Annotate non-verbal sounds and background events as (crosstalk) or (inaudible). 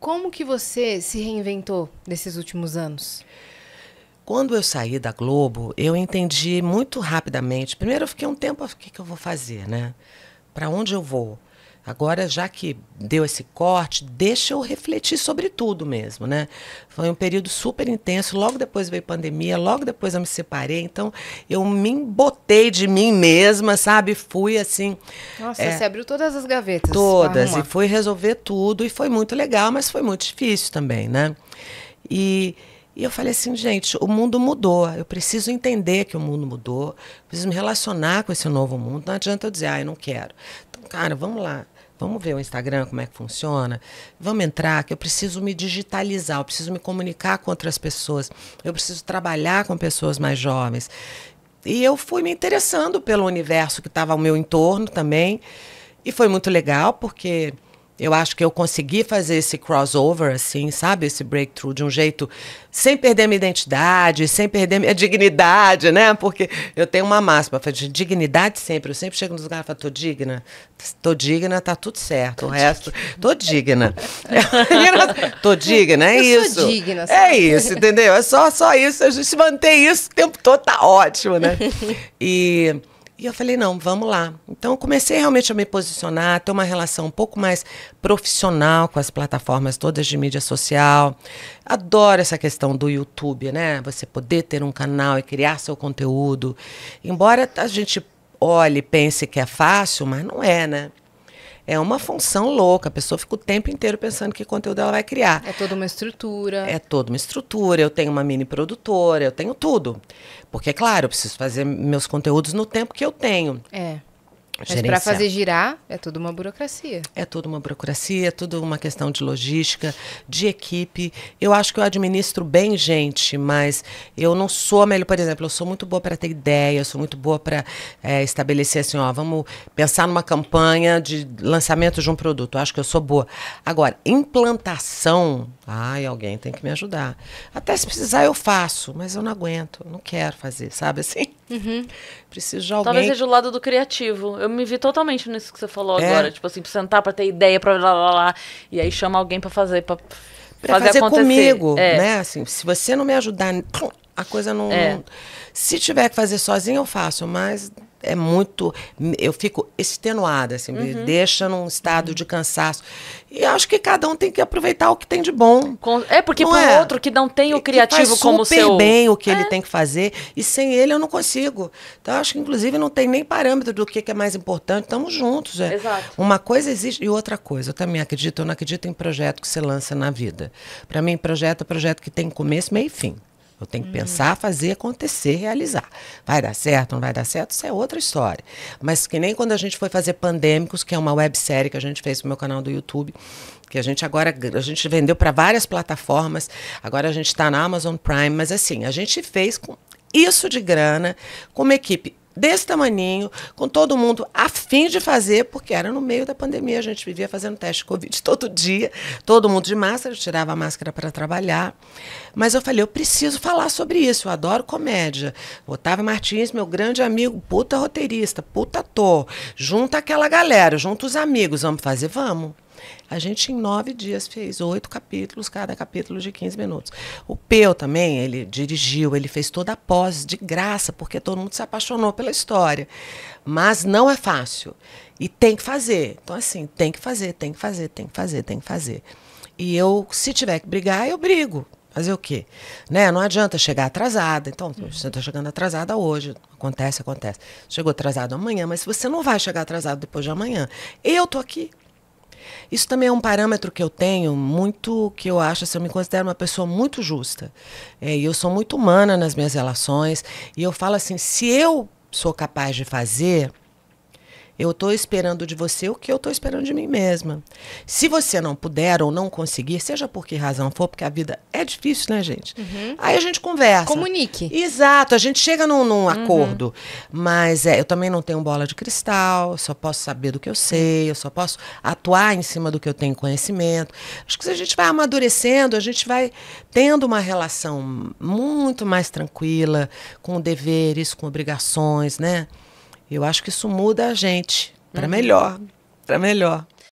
Como que você se reinventou nesses últimos anos? Quando eu saí da Globo, eu entendi muito rapidamente. Primeiro, eu fiquei um tempo, ah, o que, que eu vou fazer, né? Para onde eu vou? Agora, já que deu esse corte, deixa eu refletir sobre tudo mesmo, né? Foi um período super intenso, logo depois veio pandemia, logo depois eu me separei, então eu me botei de mim mesma, sabe? Fui assim. Nossa, é, você abriu todas as gavetas. Todas, e fui resolver tudo, e foi muito legal, mas foi muito difícil também, né? E e eu falei assim, gente, o mundo mudou. Eu preciso entender que o mundo mudou. Preciso me relacionar com esse novo mundo. Não adianta eu dizer, ah, eu não quero. Então, cara, vamos lá. Vamos ver o Instagram, como é que funciona. Vamos entrar, que eu preciso me digitalizar, eu preciso me comunicar com outras pessoas, eu preciso trabalhar com pessoas mais jovens. E eu fui me interessando pelo universo que estava ao meu entorno também. E foi muito legal, porque eu acho que eu consegui fazer esse crossover, assim, sabe? Esse breakthrough de um jeito sem perder minha identidade, sem perder minha (laughs) dignidade, né? Porque eu tenho uma máxima de dignidade sempre. Eu sempre chego nos lugares e falo, tô digna, tô digna, tá tudo certo. Tô o resto, digna. (laughs) tô digna. (laughs) tô digna, é eu isso. Digna, é isso, entendeu? É só, só isso. A gente manter isso o tempo todo, tá ótimo, né? E e eu falei, não, vamos lá. Então, eu comecei realmente a me posicionar, ter uma relação um pouco mais profissional com as plataformas todas de mídia social. Adoro essa questão do YouTube, né? Você poder ter um canal e criar seu conteúdo. Embora a gente olhe, pense que é fácil, mas não é, né? é uma função louca. A pessoa fica o tempo inteiro pensando que conteúdo ela vai criar. É toda uma estrutura. É toda uma estrutura. Eu tenho uma mini produtora, eu tenho tudo. Porque, é claro, eu preciso fazer meus conteúdos no tempo que eu tenho. É. Mas para fazer girar é tudo uma burocracia. É tudo uma burocracia, é tudo uma questão de logística, de equipe. Eu acho que eu administro bem gente, mas eu não sou melhor, por exemplo, eu sou muito boa para ter ideia, eu sou muito boa para é, estabelecer assim, ó, vamos pensar numa campanha de lançamento de um produto. Eu acho que eu sou boa. Agora, implantação, ai, alguém tem que me ajudar. Até se precisar eu faço, mas eu não aguento, não quero fazer, sabe assim? Uhum. Preciso de alguém. Talvez seja o lado do criativo. Eu me vi totalmente nisso que você falou é. agora. Tipo assim, sentar pra ter ideia, pra lá, lá, lá. E aí chama alguém pra fazer, pra, pra fazer, fazer comigo, é. né? Assim, se você não me ajudar, a coisa não, é. não... Se tiver que fazer sozinha, eu faço, mas é muito. Eu fico extenuada, assim, uhum. me deixa num estado uhum. de cansaço. E acho que cada um tem que aproveitar o que tem de bom. É porque para é? outro que não tem o criativo como super seu. bem o que é. ele tem que fazer e sem ele eu não consigo. Então acho que inclusive não tem nem parâmetro do que, é mais importante. Estamos juntos, é. Exato. Uma coisa existe e outra coisa. Eu também acredito, eu não acredito em projeto que se lança na vida. Para mim projeto é projeto que tem começo, meio e fim. Eu tenho que hum. pensar, fazer, acontecer, realizar. Vai dar certo, não vai dar certo, isso é outra história. Mas que nem quando a gente foi fazer Pandêmicos, que é uma websérie que a gente fez no meu canal do YouTube, que a gente agora a gente vendeu para várias plataformas, agora a gente está na Amazon Prime, mas assim, a gente fez com isso de grana, com uma equipe desse tamaninho, com todo mundo afim de fazer, porque era no meio da pandemia, a gente vivia fazendo teste de Covid (laughs) todo dia, todo mundo de máscara, eu tirava a máscara para trabalhar. Mas eu falei, eu preciso falar sobre isso, eu adoro comédia. Otávio Martins, meu grande amigo, puta roteirista, puta ator, junta aquela galera, junta os amigos, vamos fazer, vamos. A gente, em nove dias, fez oito capítulos, cada capítulo de 15 minutos. O Peu também, ele dirigiu, ele fez toda a pós de graça, porque todo mundo se apaixonou pela história. Mas não é fácil. E tem que fazer. Então, assim, tem que fazer, tem que fazer, tem que fazer, tem que fazer. E eu, se tiver que brigar, eu brigo. Fazer o quê? Né? Não adianta chegar atrasada. Então, você está chegando atrasada hoje. Acontece, acontece. Chegou atrasado amanhã, mas você não vai chegar atrasado depois de amanhã. Eu tô aqui. Isso também é um parâmetro que eu tenho, muito que eu acho, assim, eu me considero uma pessoa muito justa. É, e eu sou muito humana nas minhas relações. E eu falo assim: se eu sou capaz de fazer, eu estou esperando de você o que eu estou esperando de mim mesma. Se você não puder ou não conseguir, seja por que razão for, porque a vida é difícil, né, gente? Uhum. Aí a gente conversa. Comunique. Exato, a gente chega num, num uhum. acordo. Mas é, eu também não tenho bola de cristal, só posso saber do que eu sei, eu só posso atuar em cima do que eu tenho conhecimento. Acho que se a gente vai amadurecendo, a gente vai tendo uma relação muito mais tranquila, com deveres, com obrigações, né? Eu acho que isso muda a gente para melhor, para melhor.